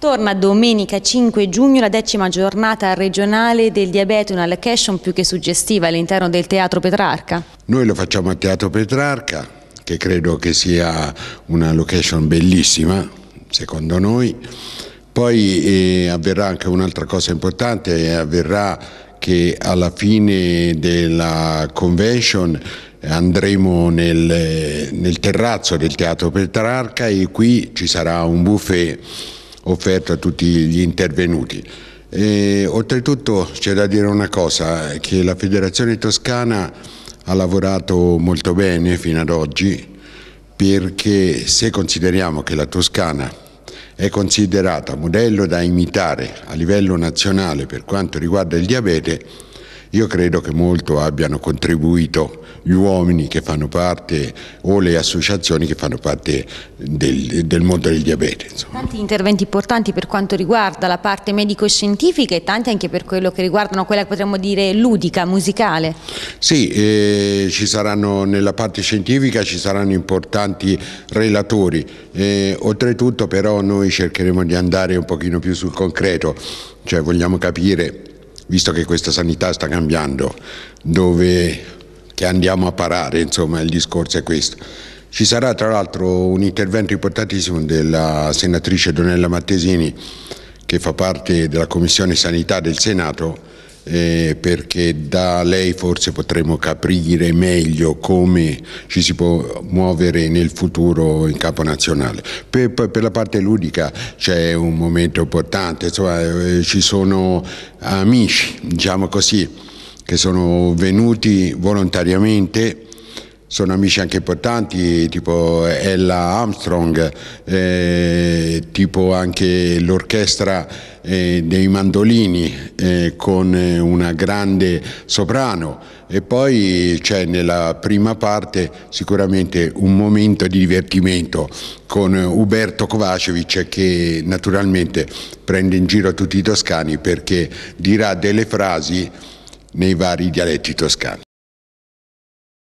Torna domenica 5 giugno la decima giornata regionale del diabete, una location più che suggestiva all'interno del Teatro Petrarca. Noi lo facciamo a Teatro Petrarca, che credo che sia una location bellissima, secondo noi. Poi eh, avverrà anche un'altra cosa importante, eh, avverrà che alla fine della convention andremo nel, nel terrazzo del Teatro Petrarca e qui ci sarà un buffet offerto a tutti gli intervenuti. E, oltretutto c'è da dire una cosa, che la Federazione Toscana ha lavorato molto bene fino ad oggi perché se consideriamo che la Toscana è considerata modello da imitare a livello nazionale per quanto riguarda il diabete, io credo che molto abbiano contribuito gli uomini che fanno parte o le associazioni che fanno parte del, del mondo del diabete. Insomma. Tanti interventi importanti per quanto riguarda la parte medico-scientifica e tanti anche per quello che riguardano quella che potremmo dire ludica, musicale. Sì, eh, ci saranno nella parte scientifica ci saranno importanti relatori, eh, oltretutto però noi cercheremo di andare un pochino più sul concreto, cioè vogliamo capire visto che questa sanità sta cambiando, dove che andiamo a parare, insomma il discorso è questo. Ci sarà tra l'altro un intervento importantissimo della senatrice Donella Mattesini che fa parte della Commissione Sanità del Senato eh, perché da lei forse potremo capire meglio come ci si può muovere nel futuro in campo nazionale. Per, per la parte ludica c'è un momento importante, insomma, eh, ci sono amici, diciamo così, che sono venuti volontariamente sono amici anche importanti tipo Ella Armstrong, eh, tipo anche l'orchestra eh, dei mandolini eh, con una grande soprano e poi c'è nella prima parte sicuramente un momento di divertimento con Uberto Kovacevic che naturalmente prende in giro tutti i toscani perché dirà delle frasi nei vari dialetti toscani.